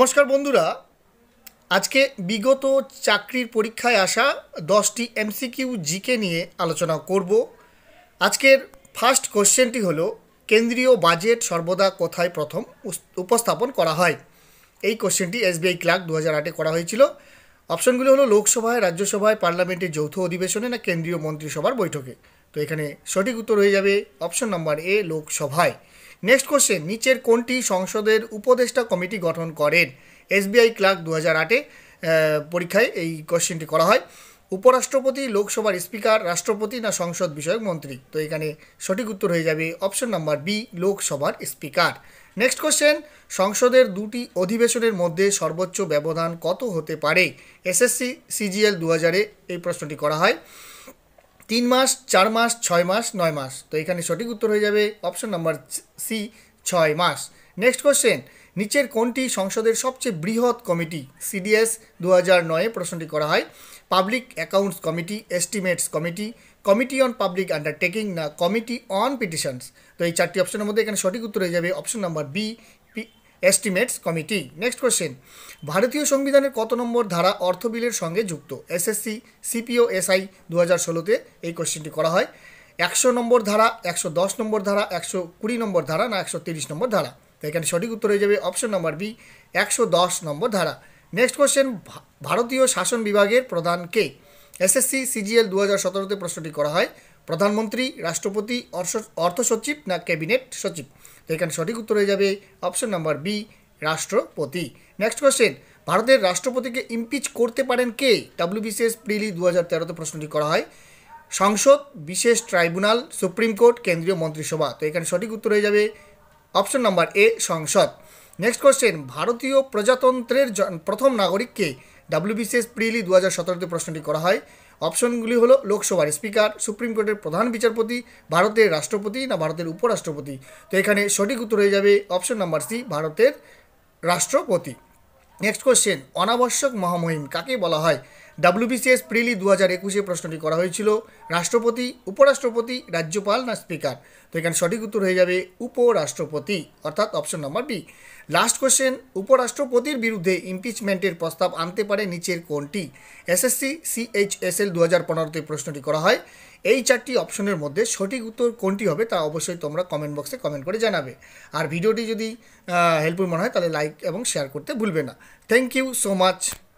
নমস্কার বন্ধুরা আজকে বিগত চাকরির পরীক্ষায় আসা দশটি এমসিকিউ জিকে নিয়ে আলোচনা করব আজকের ফার্স্ট কোশ্চেনটি হলো কেন্দ্রীয় বাজেট সর্বদা কোথায় প্রথম উপস্থাপন করা হয় এই কোশ্চেনটি এসবিআই ক্লার্ক দু হাজার আটে করা হয়েছিল অপশনগুলি হলো লোকসভায় রাজ্যসভায় পার্লামেন্টের যৌথ অধিবেশনে না কেন্দ্রীয় মন্ত্রিসভার বৈঠকে তো এখানে সঠিক উত্তর হয়ে যাবে অপশন নাম্বার এ লোকসভায় নেক্সট কোশ্চেন নিচের কোনটি সংসদের উপদেষ্টা কমিটি গঠন করেন এসবিআই ক্লার্ক দু হাজার আটে পরীক্ষায় এই কোশ্চেনটি করা হয় উপরাষ্ট্রপতি লোকসভার স্পিকার রাষ্ট্রপতি না সংসদ বিষয়ক মন্ত্রী তো এখানে সঠিক উত্তর হয়ে যাবে অপশন নাম্বার বি লোকসভার স্পিকার নেক্সট কোশ্চেন সংসদের দুটি অধিবেশনের মধ্যে সর্বোচ্চ ব্যবধান কত হতে পারে এসএসসি সিজিএল দু হাজারে এই প্রশ্নটি করা হয় তিন মাস চার মাস ছয় মাস নয় মাস তো এখানে সঠিক উত্তর হয়ে যাবে অপশন নাম্বার সি ছয় মাস নেক্সট কোশ্চেন নিচের কোনটি সংসদের সবচেয়ে বৃহৎ কমিটি সিডিএস দু হাজার নয়ে প্রশ্নটি করা হয় public accounts committee estimates committee committee on public undertaking না কমিটি অন পিটিশনস তো এই চারটি অপশনের মধ্যে এখানে সঠিক উত্তর হয়ে যাবে option number B estimates committee next question ভারতীয় সংবিধানের কত নম্বর ধারা অর্থ বিলের সঙ্গে যুক্ত এসএসসি সিপিও এসআই দু হাজার ষোলোতে এই কোয়েশ্চেনটি করা হয় একশো নম্বর ধারা একশো দশ নম্বর ধারা একশো কুড়ি নম্বর ধারা না একশো তিরিশ নম্বর ধারা তো এখানে সঠিক উত্তর হয়ে যাবে অপশন নম্বর বি একশো দশ নম্বর ধারা নেক্সট কোয়েশ্চেন ভারতীয় শাসন বিভাগের প্রধান কে এসএসসি সিজিএল দু হাজার সতেরোতে প্রশ্নটি করা হয় প্রধানমন্ত্রী রাষ্ট্রপতি অর্থ সচিব না ক্যাবিনেট সচিব তো এখানে সঠিক উত্তর হয়ে যাবে অপশন নাম্বার বি রাষ্ট্রপতি নেক্সট কোয়েশ্চেন ভারতের রাষ্ট্রপতিকে ইমপিচ করতে পারেন কে ডাব্লিউবিসিএস প্রিলি দু হাজার তেরোতে প্রশ্নটি করা হয় সংসদ বিশেষ ট্রাইব্যুনাল সুপ্রিম কোর্ট কেন্দ্রীয় মন্ত্রিসভা তো এখানে সঠিক উত্তর হয়ে যাবে অপশন নাম্বার এ সংসদ নেক্সট কোয়েশ্চেন ভারতীয় প্রজাতন্ত্রের প্রথম নাগরিককে ডাব্লিউবিসিএস প্রিলি দু হাজার সতেরোতে প্রশ্নটি করা হয় অপশনগুলি হলো লোকসভার স্পিকার সুপ্রিম কোর্টের প্রধান বিচারপতি ভারতের রাষ্ট্রপতি না ভারতের উপরাষ্ট্রপতি তো এখানে সঠিক উত্তর হয়ে যাবে অপশন নাম্বার সি ভারতের রাষ্ট্রপতি নেক্সট কোশ্চেন অনাবশ্যক মহামহিম কাকে বলা হয় ডাব্লিউবিসিএস প্রিলি দু হাজার একুশে প্রশ্নটি করা হয়েছিল রাষ্ট্রপতি উপরাষ্ট্রপতি রাজ্যপাল না স্পিকার তো এখানে সঠিক উত্তর হয়ে যাবে উপরাষ্ট্রপতি অর্থাৎ option number B last question উপরাষ্ট্রপতির বিরুদ্ধে ইমপিচমেন্টের প্রস্তাব আনতে পারে নিচের কোনটি এসএসসি সিএইচএসএল দু হাজার পনেরোতে প্রশ্নটি করা হয় এই চারটি অপশনের মধ্যে সঠিক উত্তর কোনটি হবে তা অবশ্যই তোমরা কমেন্ট বক্সে কমেন্ট করে জানাবে আর ভিডিওটি যদি হেল্পফুল মনে হয় তাহলে লাইক এবং শেয়ার করতে ভুলবে না থ্যাংক ইউ সো মাচ